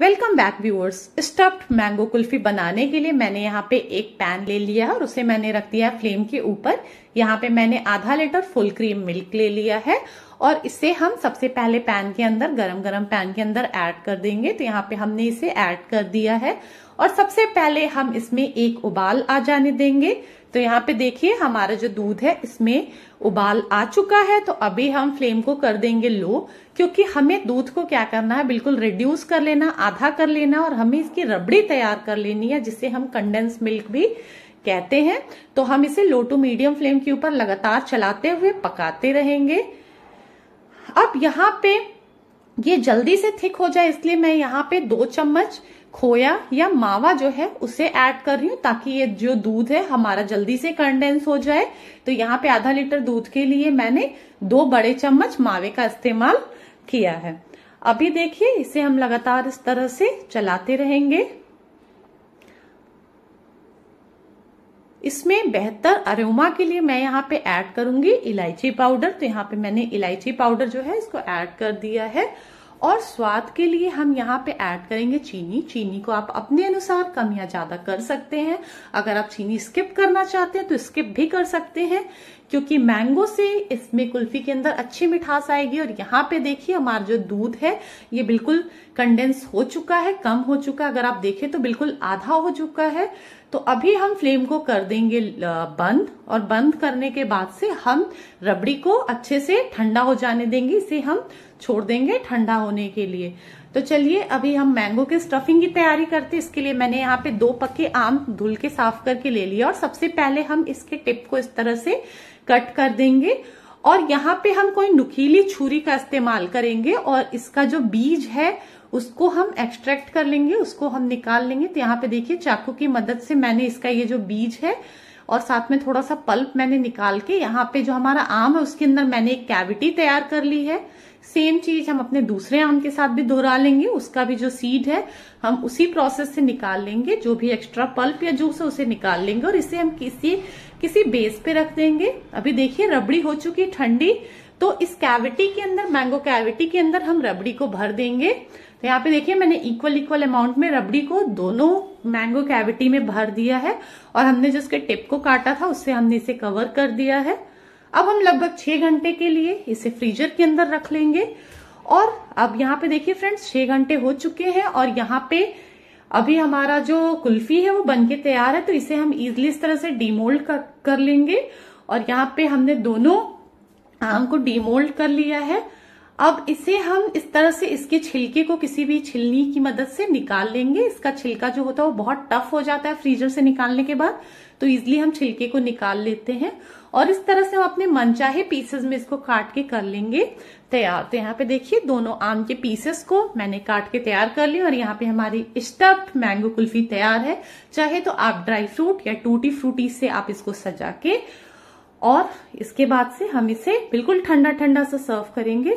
welcome back viewers stuffed mango kulfi बनाने के लिए मैंने यहाँ पे एक पैन ले लिया है और उसे मैंने रख दिया है फ्लेम के ऊपर यहाँ पे मैंने आधा लीटर फुल क्रीम मिल्क ले लिया है और इसे हम सबसे पहले पैन के अंदर गरम गरम पैन के अंदर ऐड कर देंगे तो यहाँ पे हमने इसे ऐड कर दिया है और सबसे पहले हम इसमें एक उबाल आ जाने देंगे तो यहाँ पे देखिए हमारा जो दूध है इसमें उबाल आ चुका है तो अभी हम फ्लेम को कर देंगे लो क्योंकि हमें दूध को क्या करना है बिल्कुल रिड्यूस कर लेना आधा कर लेना और हमें इसकी रबड़ी तैयार कर लेनी है जिसे हम कंडेंस मिल्क भी कहते हैं तो हम इसे लो टू मीडियम फ्लेम के ऊपर लगातार चलाते हुए पकाते रहेंगे अब यहाँ पे ये जल्दी से थिक हो जाए इसलिए मैं यहाँ पे दो चम्मच खोया या मावा जो है उसे ऐड कर रही हूँ ताकि ये जो दूध है हमारा जल्दी से कंडेंस हो जाए तो यहाँ पे आधा लीटर दूध के लिए मैंने दो बड़े चम्मच मावे का इस्तेमाल किया है अभी देखिए इसे हम लगातार इस तरह से चलाते रहेंगे इसमें बेहतर अरोमा के लिए मैं यहाँ पे ऐड करूंगी इलायची पाउडर तो यहाँ पे मैंने इलायची पाउडर जो है इसको ऐड कर दिया है और स्वाद के लिए हम यहाँ पे ऐड करेंगे चीनी चीनी को आप अपने अनुसार कम या ज्यादा कर सकते हैं अगर आप चीनी स्किप करना चाहते हैं तो स्किप भी कर सकते हैं क्योंकि मैंगो से इसमें कुल्फी के अंदर अच्छी मिठास आएगी और यहाँ पे देखिए हमारा जो दूध है ये बिल्कुल कंडेंस हो चुका है कम हो चुका है अगर आप देखें तो बिल्कुल आधा हो चुका है तो अभी हम फ्लेम को कर देंगे बंद और बंद करने के बाद से हम रबड़ी को अच्छे से ठंडा हो जाने देंगे इसे हम छोड़ देंगे ठंडा होने के लिए तो चलिए अभी हम मैंगो के स्टफिंग की तैयारी करते हैं इसके लिए मैंने यहाँ पे दो पक्के आम धुल के साफ करके ले लिया और सबसे पहले हम इसके टिप को इस तरह से कट कर देंगे और यहाँ पे हम कोई नुकीली छुरी का इस्तेमाल करेंगे और इसका जो बीज है उसको हम एक्सट्रैक्ट कर लेंगे उसको हम निकाल लेंगे तो यहाँ पे देखिए चाकू की मदद से मैंने इसका ये जो बीज है और साथ में थोड़ा सा पल्प मैंने निकाल के यहाँ पे जो हमारा आम है उसके अंदर मैंने एक कैविटी तैयार कर ली है सेम चीज हम अपने दूसरे आम के साथ भी दोहरा लेंगे उसका भी जो सीड है हम उसी प्रोसेस से निकाल लेंगे जो भी एक्स्ट्रा पल्प या जूस है उसे निकाल लेंगे और इसे हम किसी किसी बेस पे रख देंगे अभी देखिए रबड़ी हो चुकी ठंडी तो इस कैविटी के अंदर मैंगो कैविटी के अंदर हम रबड़ी को भर देंगे तो यहाँ पे देखिए मैंने इक्वल इक्वल अमाउंट में रबड़ी को दोनों मैंगो कैविटी में भर दिया है और हमने जो उसके टिप को काटा था उससे हमने इसे कवर कर दिया है अब हम लगभग छह घंटे के लिए इसे फ्रीजर के अंदर रख लेंगे और अब यहाँ पे देखिए फ्रेंड्स छह घंटे हो चुके हैं और यहाँ पे अभी हमारा जो कुल्फी है वो बनके तैयार है तो इसे हम इजिली इस तरह से डीमोल्ड कर, कर लेंगे और यहाँ पे हमने दोनों आम को डीमोल्ड कर लिया है अब इसे हम इस तरह से इसके छिलके को किसी भी छिलनी की मदद से निकाल लेंगे इसका छिलका जो होता है वो बहुत टफ हो जाता है फ्रीजर से निकालने के बाद तो इजिली हम छिलके को निकाल लेते हैं और इस तरह से हम अपने मनचाहे पीसेस में इसको काट के कर लेंगे तैयार तो यहाँ पे देखिए दोनों आम के पीसेस को मैंने काट के तैयार कर लिया और यहाँ पे हमारी स्टफ्ड मैंगो कुल्फी तैयार है चाहे तो आप ड्राई फ्रूट या टूटी फ्रूटी से आप इसको सजा के और इसके बाद से हम इसे बिल्कुल ठंडा ठंडा सा सर्व करेंगे